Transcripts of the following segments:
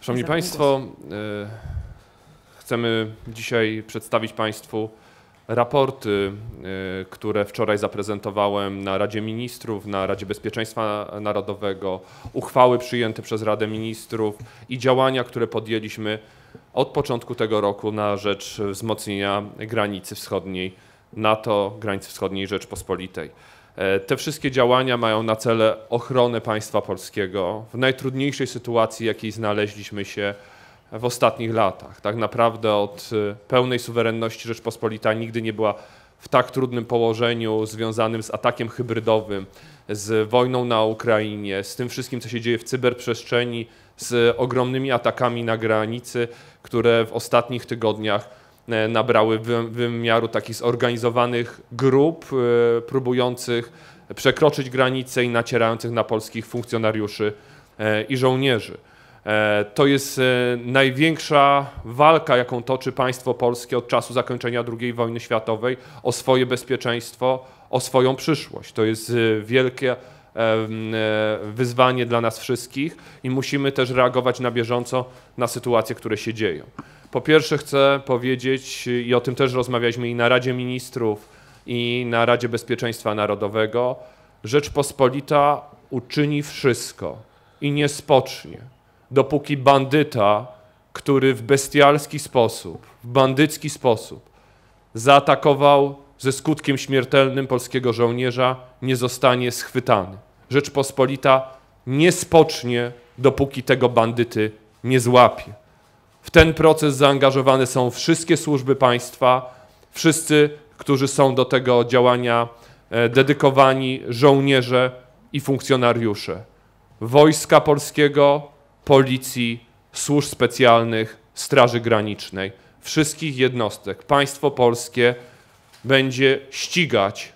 Szanowni Państwo, y, chcemy dzisiaj przedstawić Państwu raporty, y, które wczoraj zaprezentowałem na Radzie Ministrów, na Radzie Bezpieczeństwa Narodowego, uchwały przyjęte przez Radę Ministrów i działania, które podjęliśmy od początku tego roku na rzecz wzmocnienia granicy wschodniej NATO, granicy wschodniej Rzeczpospolitej. E, te wszystkie działania mają na cele ochronę państwa polskiego w najtrudniejszej sytuacji, jakiej znaleźliśmy się w ostatnich latach. Tak naprawdę od e, pełnej suwerenności Rzeczpospolita nigdy nie była w tak trudnym położeniu związanym z atakiem hybrydowym, z wojną na Ukrainie, z tym wszystkim, co się dzieje w cyberprzestrzeni, z ogromnymi atakami na granicy, które w ostatnich tygodniach E, nabrały wymiaru takich zorganizowanych grup e, próbujących przekroczyć granice i nacierających na polskich funkcjonariuszy e, i żołnierzy. To jest największa walka, jaką toczy państwo polskie od czasu zakończenia II wojny światowej o swoje bezpieczeństwo, o swoją przyszłość. To jest wielkie wyzwanie dla nas wszystkich i musimy też reagować na bieżąco na sytuacje, które się dzieją. Po pierwsze chcę powiedzieć, i o tym też rozmawialiśmy i na Radzie Ministrów, i na Radzie Bezpieczeństwa Narodowego, Rzeczpospolita uczyni wszystko i nie spocznie, dopóki bandyta, który w bestialski sposób, w bandycki sposób zaatakował ze skutkiem śmiertelnym polskiego żołnierza, nie zostanie schwytany. Rzeczpospolita nie spocznie, dopóki tego bandyty nie złapie. W ten proces zaangażowane są wszystkie służby państwa, wszyscy, którzy są do tego działania e, dedykowani, żołnierze i funkcjonariusze Wojska Polskiego, Policji, Służb Specjalnych, Straży Granicznej, wszystkich jednostek. Państwo polskie będzie ścigać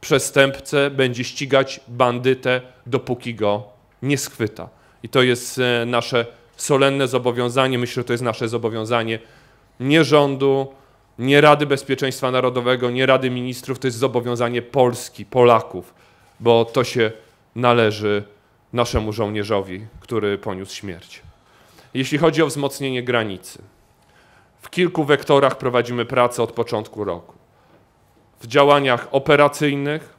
przestępcę, będzie ścigać bandytę, dopóki go nie schwyta. I to jest e, nasze solenne zobowiązanie, myślę, że to jest nasze zobowiązanie nie rządu, nie Rady Bezpieczeństwa Narodowego, nie Rady Ministrów, to jest zobowiązanie Polski, Polaków, bo to się należy naszemu żołnierzowi, który poniósł śmierć. Jeśli chodzi o wzmocnienie granicy, w kilku wektorach prowadzimy pracę od początku roku. W działaniach operacyjnych,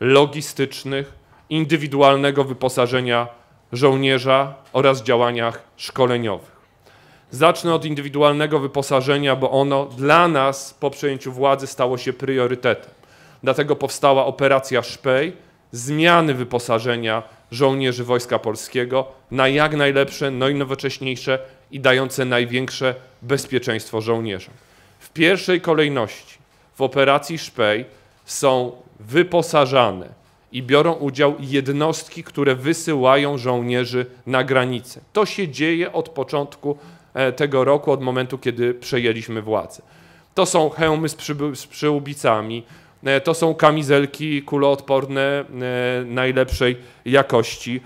logistycznych, indywidualnego wyposażenia żołnierza oraz działaniach szkoleniowych. Zacznę od indywidualnego wyposażenia, bo ono dla nas po przejęciu władzy stało się priorytetem. Dlatego powstała operacja Szpej, zmiany wyposażenia żołnierzy Wojska Polskiego na jak najlepsze, najnowocześniejsze no i dające największe bezpieczeństwo żołnierzom. W pierwszej kolejności w operacji Szpej są wyposażane i biorą udział jednostki, które wysyłają żołnierzy na granicę. To się dzieje od początku e, tego roku, od momentu, kiedy przejęliśmy władzę. To są hełmy z, przyby- z przyłbicami, e, to są kamizelki kuloodporne e, najlepszej jakości,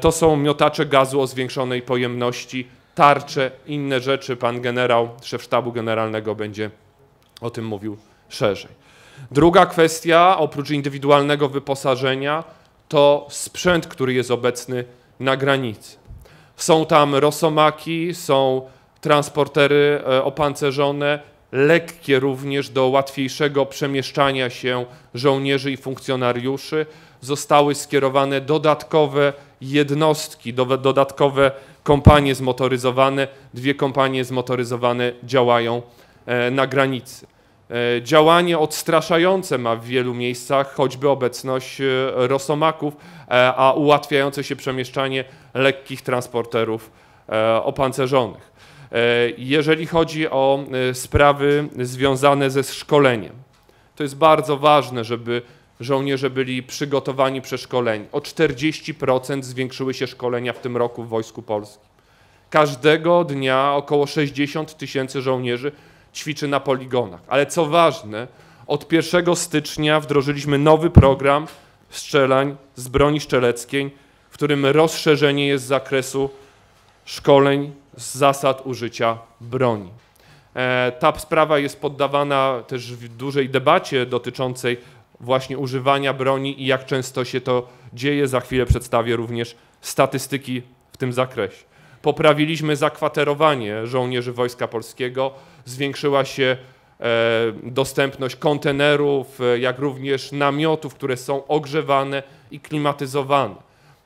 to są miotacze gazu o zwiększonej pojemności, tarcze, inne rzeczy. Pan generał, szef sztabu generalnego będzie o tym mówił szerzej. Druga kwestia, oprócz indywidualnego wyposażenia, to sprzęt, który jest obecny na granicy. Są tam rosomaki, są transportery e, opancerzone, lekkie również do łatwiejszego przemieszczania się żołnierzy i funkcjonariuszy. Zostały skierowane dodatkowe jednostki, dodatkowe kompanie zmotoryzowane. Dwie kompanie zmotoryzowane działają e, na granicy. E, działanie odstraszające ma w wielu miejscach, choćby obecność e, rosomaków, e, a ułatwiające się przemieszczanie lekkich transporterów opancerzonych. Jeżeli chodzi o sprawy związane ze szkoleniem, to jest bardzo ważne, żeby żołnierze byli przygotowani, przeszkoleni. O 40% zwiększyły się szkolenia w tym roku w Wojsku Polskim. Każdego dnia około 60 tysięcy żołnierzy ćwiczy na poligonach. Ale co ważne, od 1 stycznia wdrożyliśmy nowy program strzelań z broni szczeleckiej, w którym rozszerzenie jest zakresu szkoleń z zasad użycia broni. E, ta sprawa jest poddawana też w dużej debacie dotyczącej właśnie używania broni i jak często się to dzieje. Za chwilę przedstawię również statystyki w tym zakresie poprawiliśmy zakwaterowanie żołnierzy Wojska Polskiego, zwiększyła się e, dostępność kontenerów, e, jak również namiotów, które są ogrzewane i klimatyzowane.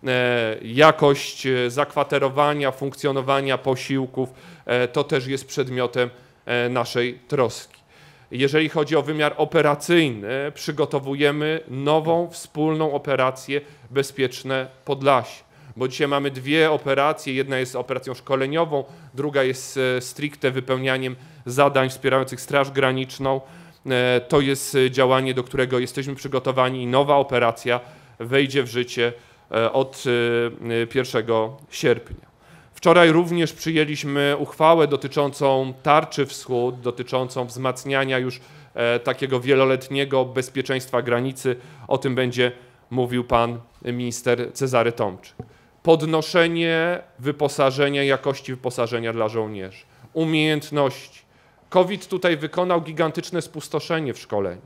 E, jakość zakwaterowania, funkcjonowania posiłków to też jest przedmiotem naszej troski. Jeżeli chodzi o wymiar operacyjny, przygotowujemy nową wspólną operację Bezpieczne Podlasie bo dzisiaj mamy dwie operacje. Jedna jest operacją szkoleniową, druga jest e, stricte wypełnianiem zadań wspierających Straż Graniczną. E, to jest e, działanie, do którego jesteśmy przygotowani i nowa operacja wejdzie w życie od 1 sierpnia. Wczoraj również przyjęliśmy uchwałę dotyczącą tarczy wschód, dotyczącą wzmacniania już takiego wieloletniego bezpieczeństwa granicy. O tym będzie mówił pan minister Cezary Tomczyk podnoszenie wyposażenia, jakości wyposażenia dla żołnierzy, umiejętności. COVID tutaj wykonał gigantyczne spustoszenie w szkoleniu.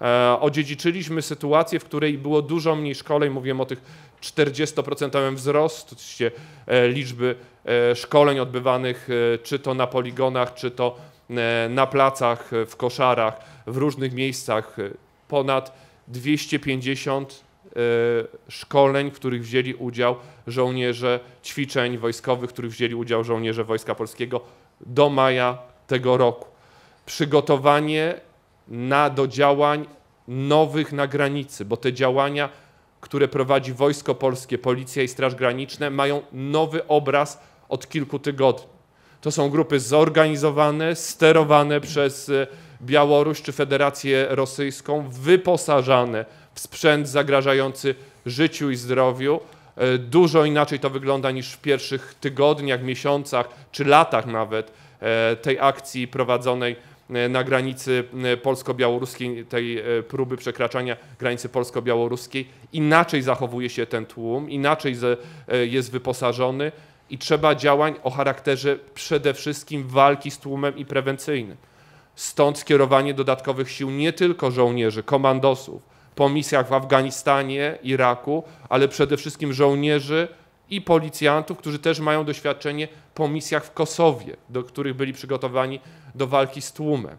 E, odziedziczyliśmy sytuację, w której było dużo mniej szkoleń, mówiłem o tych 40% wzrostu e, liczby e, szkoleń odbywanych czy to na poligonach, czy to na placach, w koszarach, w różnych miejscach. Ponad 250 Y, szkoleń, w których wzięli udział żołnierze, ćwiczeń wojskowych, w których wzięli udział żołnierze Wojska Polskiego do maja tego roku. Przygotowanie na, do działań nowych na granicy, bo te działania, które prowadzi Wojsko Polskie, Policja i Straż graniczna mają nowy obraz od kilku tygodni. To są grupy zorganizowane, sterowane przez y, Białoruś czy Federację Rosyjską, wyposażane sprzęt zagrażający życiu i zdrowiu. E, dużo inaczej to wygląda niż w pierwszych tygodniach, miesiącach czy latach nawet e, tej akcji prowadzonej e, na granicy polsko-białoruskiej, tej próby przekraczania granicy polsko-białoruskiej. Inaczej zachowuje się ten tłum, inaczej jest wyposażony i trzeba działań o charakterze przede wszystkim walki z tłumem i prewencyjnym. Stąd skierowanie dodatkowych sił nie tylko żołnierzy, komandosów, po misjach w Afganistanie, Iraku, ale przede wszystkim żołnierzy i policjantów, którzy też mają doświadczenie po misjach w Kosowie, do których byli przygotowani do walki z tłumem.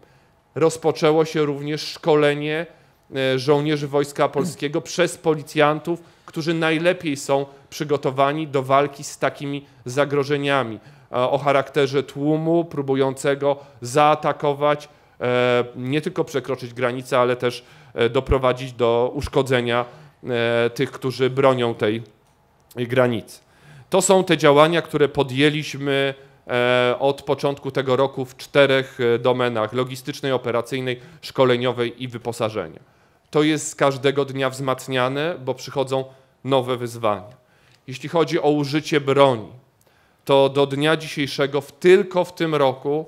Rozpoczęło się również szkolenie e, żołnierzy Wojska Polskiego przez policjantów, którzy najlepiej są przygotowani do walki z takimi zagrożeniami e, o charakterze tłumu próbującego zaatakować, e, nie tylko przekroczyć granicę, ale też E, doprowadzić do uszkodzenia e, tych, którzy bronią tej granicy. To są te działania, które podjęliśmy e, od początku tego roku w czterech domenach logistycznej, operacyjnej, szkoleniowej i wyposażenia. To jest każdego dnia wzmacniane, bo przychodzą nowe wyzwania. Jeśli chodzi o użycie broni, to do dnia dzisiejszego, tylko w tym roku,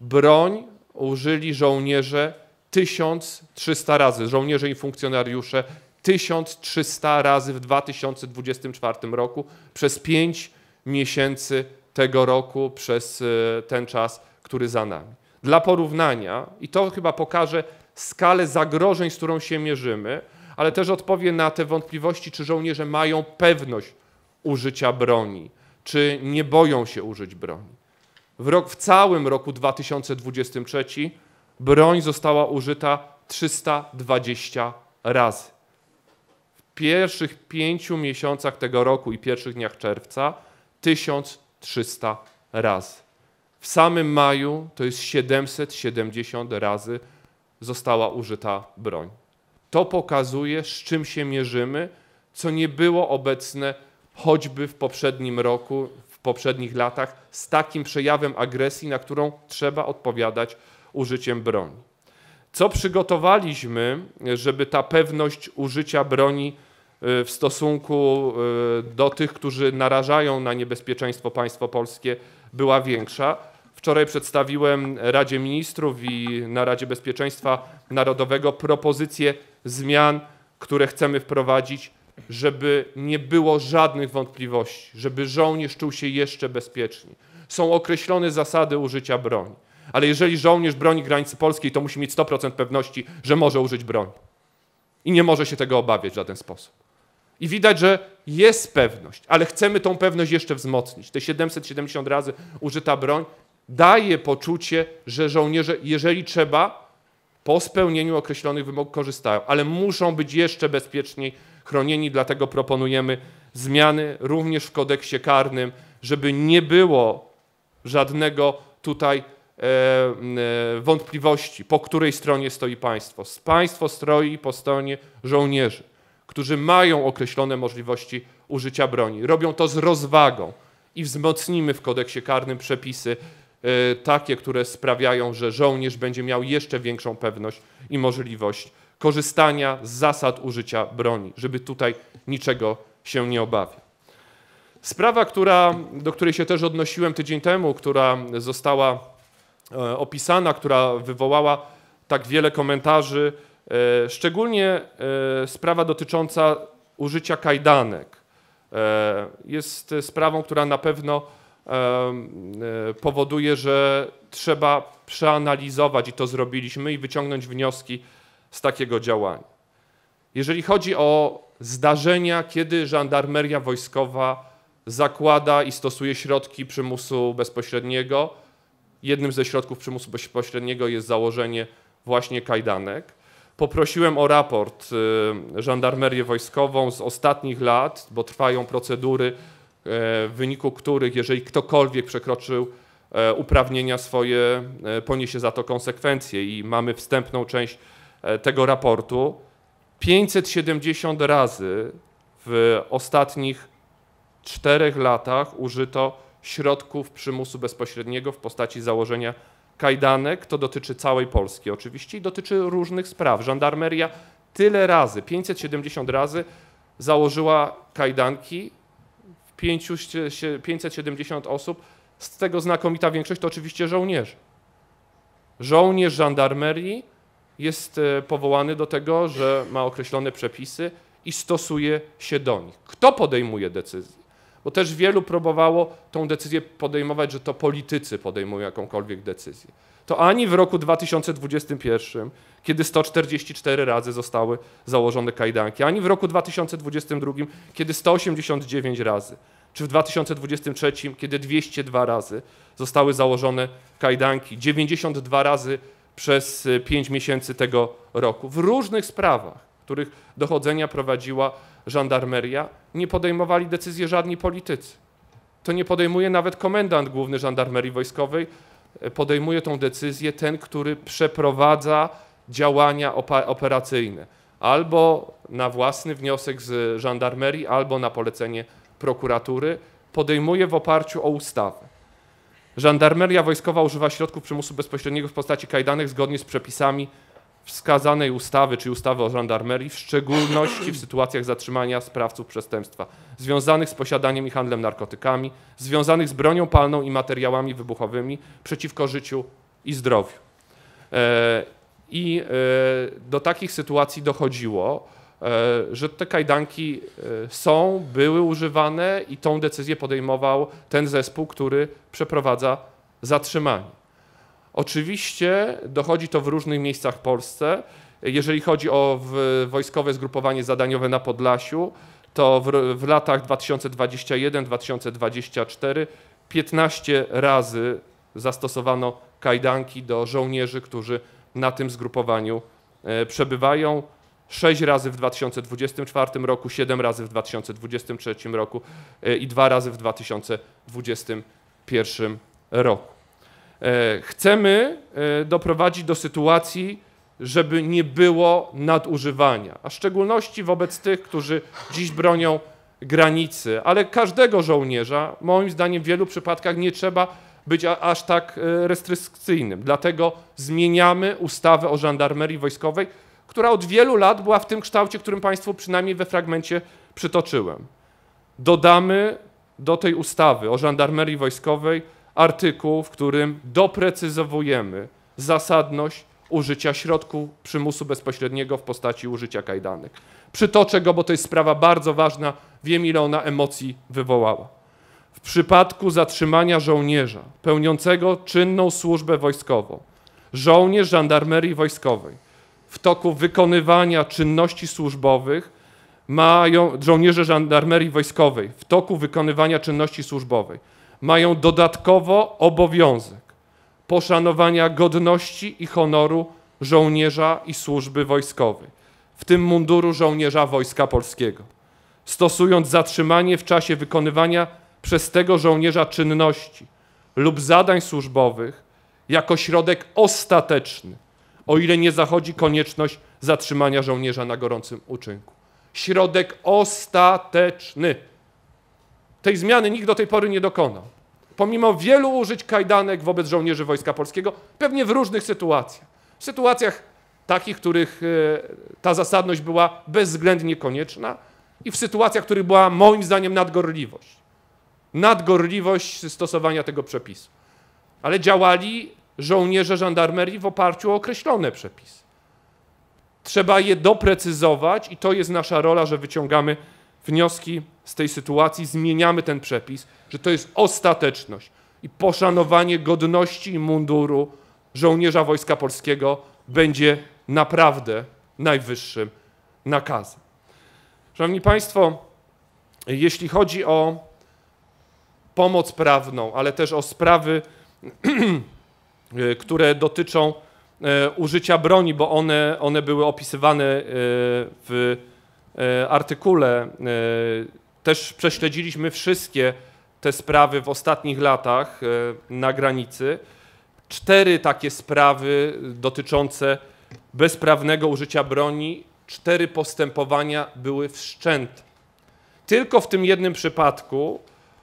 broń użyli żołnierze 1300 razy żołnierze i funkcjonariusze 1300 razy w 2024 roku przez 5 miesięcy tego roku, przez e, ten czas, który za nami. Dla porównania, i to chyba pokaże skalę zagrożeń, z którą się mierzymy, ale też odpowie na te wątpliwości, czy żołnierze mają pewność użycia broni, czy nie boją się użyć broni. W, rok, w całym roku 2023 broń została użyta 320 razy. W pierwszych pięciu miesiącach tego roku i pierwszych dniach czerwca 1300 razy. W samym maju to jest 770 razy została użyta broń. To pokazuje, z czym się mierzymy, co nie było obecne choćby w poprzednim roku, w poprzednich latach, z takim przejawem agresji, na którą trzeba odpowiadać użyciem broni. Co przygotowaliśmy, żeby ta pewność użycia broni y, w stosunku y, do tych, którzy narażają na niebezpieczeństwo państwo polskie, była większa? Wczoraj przedstawiłem Radzie Ministrów i na Radzie Bezpieczeństwa Narodowego propozycje zmian, które chcemy wprowadzić, żeby nie było żadnych wątpliwości, żeby żołnierz czuł się jeszcze bezpieczniej. Są określone zasady użycia broni. Ale jeżeli żołnierz broni granicy polskiej, to musi mieć 100% pewności, że może użyć broni. I nie może się tego obawiać w żaden sposób. I widać, że jest pewność, ale chcemy tą pewność jeszcze wzmocnić. Te 770 razy użyta broń daje poczucie, że żołnierze, jeżeli trzeba, po spełnieniu określonych wymogów korzystają, ale muszą być jeszcze bezpieczniej chronieni, dlatego proponujemy zmiany również w kodeksie karnym, żeby nie było żadnego tutaj E, e, wątpliwości, po której stronie stoi państwo. Państwo stoi po stronie żołnierzy, którzy mają określone możliwości użycia broni. Robią to z rozwagą i wzmocnimy w kodeksie karnym przepisy e, takie, które sprawiają, że żołnierz będzie miał jeszcze większą pewność i możliwość korzystania z zasad użycia broni, żeby tutaj niczego się nie obawiał. Sprawa, która, do której się też odnosiłem tydzień temu, która została E, opisana, która wywołała tak wiele komentarzy, e, szczególnie e, sprawa dotycząca użycia kajdanek. Jest sprawą, która na pewno powoduje, że trzeba przeanalizować i to zrobiliśmy i wyciągnąć wnioski z takiego działania. Jeżeli chodzi o zdarzenia, kiedy żandarmeria wojskowa zakłada i stosuje środki przymusu bezpośredniego, Jednym ze środków przymusu bezpośredniego jest założenie właśnie kajdanek. Poprosiłem o raport y, żandarmerię wojskową z ostatnich lat, bo trwają procedury, y, w wyniku których, jeżeli ktokolwiek przekroczył e, uprawnienia swoje, e, poniesie za to konsekwencje i mamy wstępną część e, tego raportu. 570 razy w ostatnich czterech latach użyto środków przymusu bezpośredniego w postaci założenia kajdanek. To dotyczy całej Polski oczywiście i dotyczy różnych spraw. Żandarmeria tyle razy, 570 razy założyła kajdanki, 570 osób, z tego znakomita większość to oczywiście żołnierzy. Żołnierz żandarmerii jest e, powołany do tego, że ma określone przepisy i stosuje się do nich. Kto podejmuje decyzję? bo też wielu próbowało tą decyzję podejmować, że to politycy podejmują jakąkolwiek decyzję. To ani w roku 2021, kiedy 144 razy zostały założone kajdanki, ani w roku 2022, kiedy 189 razy, czy w 2023, kiedy 202 razy zostały założone kajdanki, 92 razy przez 5 e, miesięcy tego roku, w różnych sprawach, których dochodzenia prowadziła żandarmeria, nie podejmowali decyzji żadni politycy. To nie podejmuje nawet komendant główny żandarmerii wojskowej, e, podejmuje tą decyzję ten, który przeprowadza działania operacyjne. Albo na własny wniosek z żandarmerii, albo na polecenie prokuratury, podejmuje w oparciu o ustawę. Żandarmeria wojskowa używa środków przymusu bezpośredniego w postaci kajdanek zgodnie z przepisami wskazanej ustawy, czyli ustawy o żandarmerii, w szczególności w sytuacjach zatrzymania sprawców przestępstwa związanych z posiadaniem i handlem narkotykami, związanych z bronią palną i materiałami wybuchowymi przeciwko życiu i zdrowiu. E, I e, do takich sytuacji dochodziło, e, że te kajdanki są, były używane i tą decyzję podejmował ten zespół, który przeprowadza zatrzymanie. Oczywiście dochodzi to w różnych miejscach w Polsce. Jeżeli chodzi o wojskowe zgrupowanie zadaniowe na Podlasiu, to w, w latach 2021-2024 15 razy zastosowano kajdanki do żołnierzy, którzy na tym zgrupowaniu e, przebywają. 6 razy w 2024 roku, 7 razy w 2023 roku e, i 2 razy w 2021 roku. E, chcemy e, doprowadzić do sytuacji, żeby nie było nadużywania, a w szczególności wobec tych, którzy dziś bronią granicy, ale każdego żołnierza, moim zdaniem, w wielu przypadkach nie trzeba być aż tak e, restrykcyjnym. Dlatego zmieniamy ustawę o żandarmerii wojskowej, która od wielu lat była w tym kształcie, którym Państwu przynajmniej we fragmencie przytoczyłem. Dodamy do tej ustawy o żandarmerii wojskowej artykuł, w którym doprecyzowujemy zasadność użycia środków przymusu bezpośredniego w postaci użycia kajdanek. Przytoczę go, bo to jest sprawa bardzo ważna. Wiem, ile ona emocji wywołała. W przypadku zatrzymania żołnierza pełniącego czynną służbę wojskową, żołnierz żandarmerii wojskowej w toku wykonywania czynności służbowych mają żołnierze żandarmerii wojskowej w toku wykonywania czynności służbowej mają dodatkowo obowiązek poszanowania godności i honoru żołnierza i służby wojskowej, w tym munduru żołnierza Wojska Polskiego, stosując zatrzymanie w czasie wykonywania przez tego żołnierza czynności lub zadań służbowych jako środek ostateczny, o ile nie zachodzi konieczność zatrzymania żołnierza na gorącym uczynku. Środek ostateczny. Tej zmiany nikt do tej pory nie dokonał pomimo wielu użyć kajdanek wobec żołnierzy Wojska Polskiego, pewnie w różnych sytuacjach. W sytuacjach takich, których e, ta zasadność była bezwzględnie konieczna i w sytuacjach, w których była moim zdaniem nadgorliwość. Nadgorliwość stosowania tego przepisu. Ale działali żołnierze żandarmerii w oparciu o określone przepisy. Trzeba je doprecyzować i to jest nasza rola, że wyciągamy wnioski z tej sytuacji, zmieniamy ten przepis, że to jest ostateczność i poszanowanie godności i munduru żołnierza Wojska Polskiego będzie naprawdę najwyższym nakazem. Szanowni Państwo, jeśli chodzi o pomoc prawną, ale też o sprawy, które dotyczą e, użycia broni, bo one, one były opisywane e, w E, artykule e, też prześledziliśmy wszystkie te sprawy w ostatnich latach e, na granicy. Cztery takie sprawy dotyczące bezprawnego użycia broni, cztery postępowania były wszczęte. Tylko w tym jednym przypadku,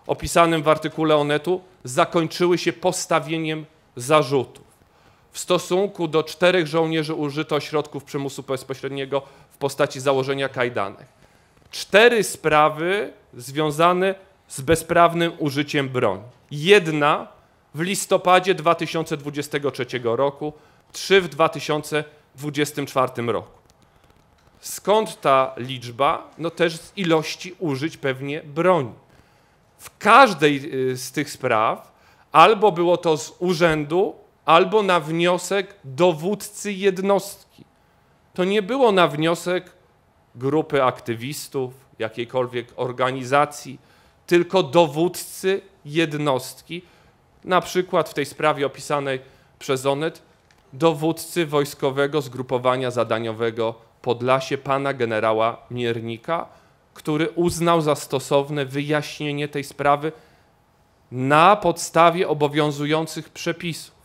opisanym w artykule Onetu, zakończyły się postawieniem zarzutów. W stosunku do czterech żołnierzy użyto środków przymusu bezpośredniego postaci założenia kajdanek. Cztery sprawy związane z bezprawnym użyciem broni. Jedna w listopadzie 2023 roku, trzy w 2024 roku. Skąd ta liczba? No też z ilości użyć pewnie broni. W każdej y, z tych spraw albo było to z urzędu, albo na wniosek dowódcy jednostki. To nie było na wniosek grupy aktywistów, jakiejkolwiek organizacji, tylko dowódcy jednostki, na przykład w tej sprawie opisanej przez Onet, dowódcy wojskowego zgrupowania zadaniowego Podlasie, pana generała Miernika, który uznał za stosowne wyjaśnienie tej sprawy na podstawie obowiązujących przepisów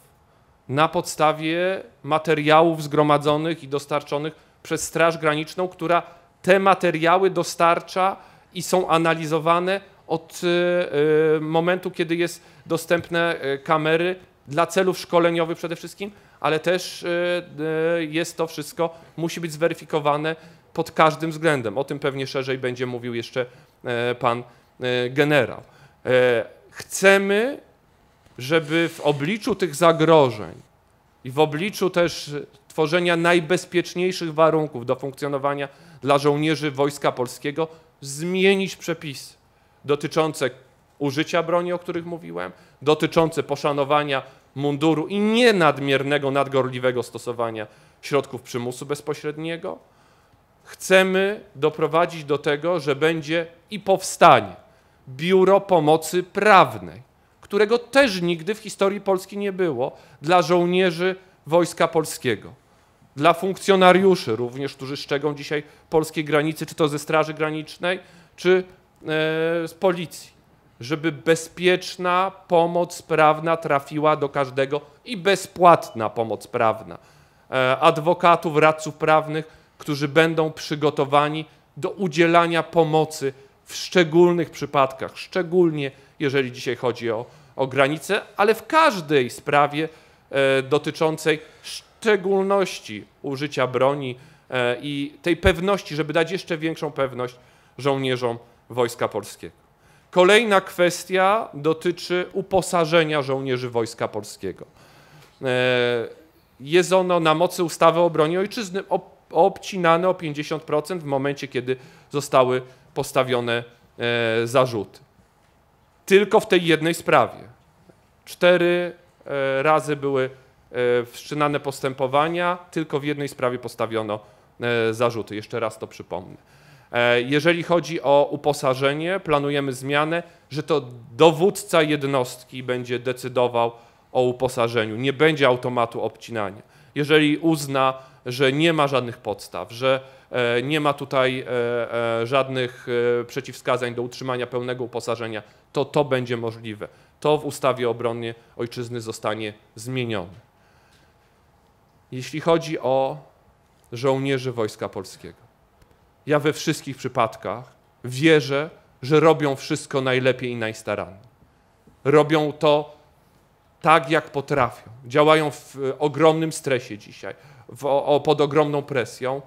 na podstawie materiałów zgromadzonych i dostarczonych przez Straż Graniczną, która te materiały dostarcza i są analizowane od e, e, momentu, kiedy jest dostępne e, kamery dla celów szkoleniowych przede wszystkim, ale też jest to wszystko, musi być zweryfikowane pod każdym względem. O tym pewnie szerzej będzie mówił jeszcze pan generał. Chcemy żeby w obliczu tych zagrożeń i w obliczu też tworzenia najbezpieczniejszych warunków do funkcjonowania dla żołnierzy Wojska Polskiego zmienić przepisy dotyczące użycia broni, o których mówiłem, dotyczące poszanowania munduru i nie nadmiernego, nadgorliwego stosowania środków przymusu bezpośredniego. Chcemy doprowadzić do tego, że będzie i powstanie Biuro Pomocy Prawnej którego też nigdy w historii Polski nie było, dla żołnierzy Wojska Polskiego, dla funkcjonariuszy również, którzy szczegą dzisiaj polskiej granicy, czy to ze Straży Granicznej, czy e, z Policji żeby bezpieczna pomoc prawna trafiła do każdego i bezpłatna pomoc prawna. E, adwokatów, radców prawnych, którzy będą przygotowani do udzielania pomocy w szczególnych przypadkach, szczególnie jeżeli dzisiaj chodzi o, o ale w każdej sprawie e, dotyczącej szczególności użycia broni e, i tej pewności, żeby dać jeszcze większą pewność żołnierzom Wojska Polskiego. Kolejna kwestia dotyczy uposażenia żołnierzy Wojska Polskiego. E, jest ono na mocy ustawy o broni ojczyzny ob, obcinane o 50% w momencie, kiedy zostały postawione e, zarzuty. Tylko w tej jednej sprawie. Cztery e, razy były e, wszczynane postępowania, tylko w jednej sprawie postawiono zarzuty. Jeszcze raz to przypomnę. Jeżeli chodzi o uposażenie, planujemy zmianę, że to dowódca jednostki będzie decydował o uposażeniu. Nie będzie automatu obcinania. Jeżeli uzna, że nie ma żadnych podstaw, że e, nie ma tutaj e, e, żadnych przeciwwskazań do utrzymania pełnego uposażenia, to to będzie możliwe. To w ustawie o obronie ojczyzny zostanie zmienione. Jeśli chodzi o żołnierzy Wojska Polskiego, ja we wszystkich przypadkach wierzę, że robią wszystko najlepiej i najstaranniej. Robią to tak, jak potrafią. Działają w ogromnym stresie dzisiaj w, o, pod ogromną presją,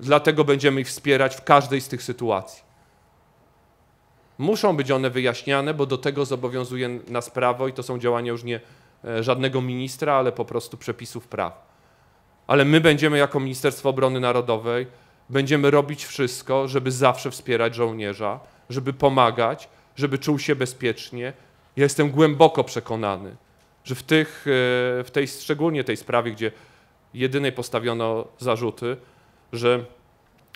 dlatego będziemy ich wspierać w każdej z tych sytuacji. Muszą być one wyjaśniane, bo do tego zobowiązuje nas prawo i to są działania już nie e, żadnego ministra, ale po prostu przepisów praw. Ale my będziemy jako Ministerstwo Obrony Narodowej będziemy robić wszystko, żeby zawsze wspierać żołnierza, żeby pomagać, żeby czuł się bezpiecznie. Ja jestem głęboko przekonany, że w, tych, e, w tej, szczególnie tej sprawie, gdzie jedynej postawiono zarzuty, że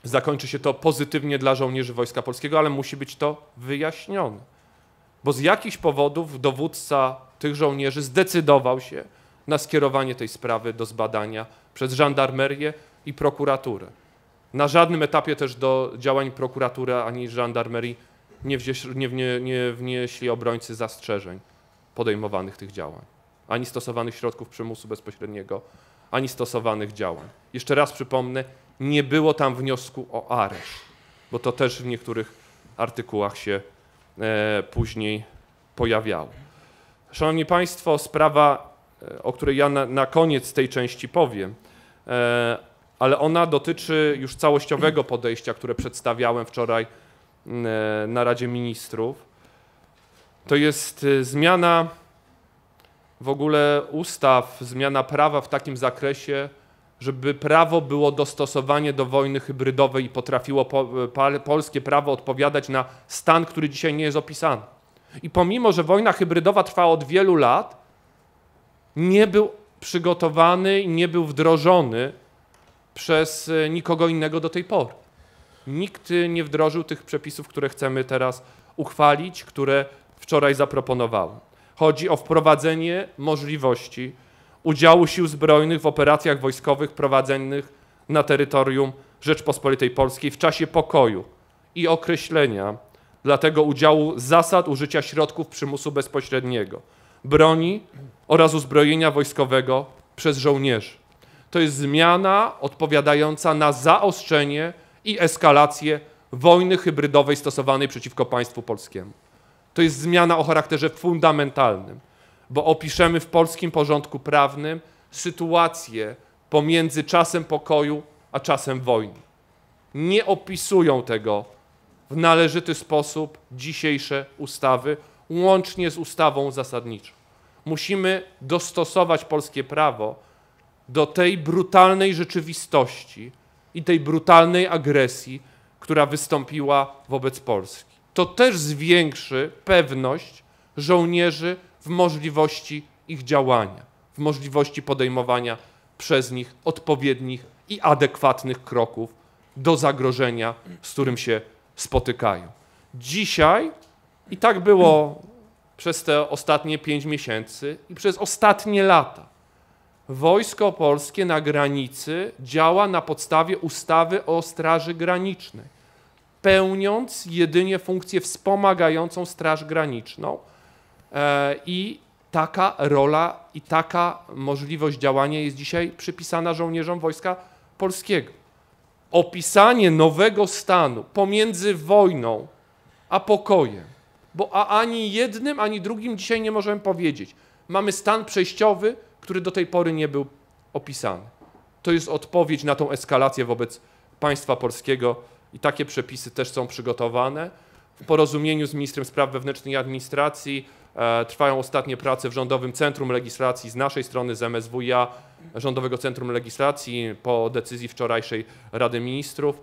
zakończy się to pozytywnie dla żołnierzy Wojska Polskiego, ale musi być to wyjaśnione. Bo z jakichś powodów dowódca tych żołnierzy zdecydował się na skierowanie tej sprawy do zbadania przez żandarmerię i prokuraturę. Na żadnym etapie też do działań prokuratury ani żandarmerii nie, wziesz, nie, nie, nie wnieśli obrońcy zastrzeżeń podejmowanych tych działań, ani stosowanych środków przymusu bezpośredniego ani stosowanych działań. Jeszcze raz przypomnę, nie było tam wniosku o areszt, bo to też w niektórych artykułach się e, później pojawiało. Szanowni Państwo, sprawa, e, o której ja na, na koniec tej części powiem, e, ale ona dotyczy już całościowego podejścia, które przedstawiałem wczoraj e, na Radzie Ministrów. To jest e, zmiana w ogóle ustaw, zmiana prawa w takim zakresie, żeby prawo było dostosowanie do wojny hybrydowej i potrafiło po, po, polskie prawo odpowiadać na stan, który dzisiaj nie jest opisany. I pomimo, że wojna hybrydowa trwała od wielu lat, nie był przygotowany i nie był wdrożony przez e, nikogo innego do tej pory. Nikt nie wdrożył tych przepisów, które chcemy teraz uchwalić, które wczoraj zaproponowałem. Chodzi o wprowadzenie możliwości udziału sił zbrojnych w operacjach wojskowych prowadzonych na terytorium Rzeczpospolitej Polskiej w czasie pokoju i określenia dla tego udziału zasad użycia środków przymusu bezpośredniego, broni oraz uzbrojenia wojskowego przez żołnierzy. To jest zmiana odpowiadająca na zaostrzenie i eskalację wojny hybrydowej stosowanej przeciwko państwu polskiemu. To jest zmiana o charakterze fundamentalnym, bo opiszemy w polskim porządku prawnym sytuację pomiędzy czasem pokoju a czasem wojny. Nie opisują tego w należyty sposób dzisiejsze ustawy, łącznie z ustawą zasadniczą. Musimy dostosować polskie prawo do tej brutalnej rzeczywistości i tej brutalnej agresji, która wystąpiła wobec Polski to też zwiększy pewność żołnierzy w możliwości ich działania, w możliwości podejmowania przez nich odpowiednich i adekwatnych kroków do zagrożenia, z którym się spotykają. Dzisiaj i tak było przez te ostatnie pięć miesięcy i przez ostatnie lata. Wojsko polskie na granicy działa na podstawie ustawy o Straży Granicznej pełniąc jedynie funkcję wspomagającą Straż Graniczną. E, I taka rola i taka możliwość działania jest dzisiaj przypisana żołnierzom Wojska Polskiego. Opisanie nowego stanu pomiędzy wojną a pokojem, bo a ani jednym, ani drugim dzisiaj nie możemy powiedzieć. Mamy stan przejściowy, który do tej pory nie był opisany. To jest odpowiedź na tą eskalację wobec państwa polskiego i takie przepisy też są przygotowane. W porozumieniu z ministrem spraw wewnętrznych i administracji e, trwają ostatnie prace w Rządowym Centrum Legislacji z naszej strony, z MSWiA, Rządowego Centrum Legislacji po decyzji wczorajszej Rady Ministrów,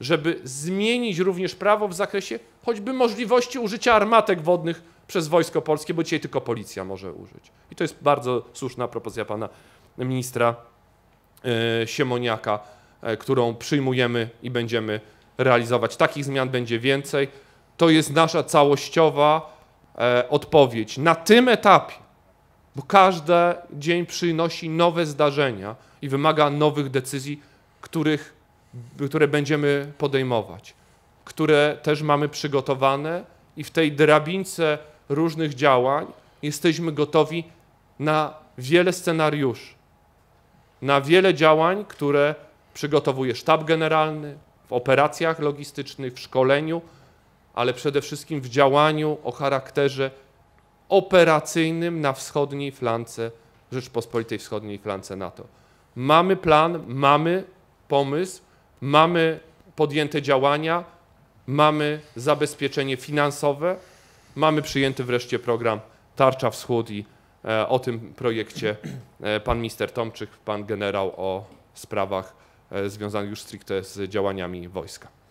żeby zmienić również prawo w zakresie choćby możliwości użycia armatek wodnych przez Wojsko Polskie, bo dzisiaj tylko policja może użyć. I to jest bardzo słuszna propozycja pana ministra e, Siemoniaka, e, którą przyjmujemy i będziemy realizować. Takich zmian będzie więcej. To jest nasza całościowa e, odpowiedź na tym etapie, bo każdy dzień przynosi nowe zdarzenia i wymaga nowych decyzji, których, które będziemy podejmować, które też mamy przygotowane i w tej drabince różnych działań jesteśmy gotowi na wiele scenariuszy, na wiele działań, które przygotowuje sztab generalny, w operacjach logistycznych, w szkoleniu, ale przede wszystkim w działaniu o charakterze operacyjnym na wschodniej flance Rzeczpospolitej Wschodniej, flance NATO. Mamy plan, mamy pomysł, mamy podjęte działania, mamy zabezpieczenie finansowe, mamy przyjęty wreszcie program Tarcza Wschód i e, o tym projekcie e, pan minister Tomczyk, pan generał o sprawach E, związanych już stricte z działaniami wojska.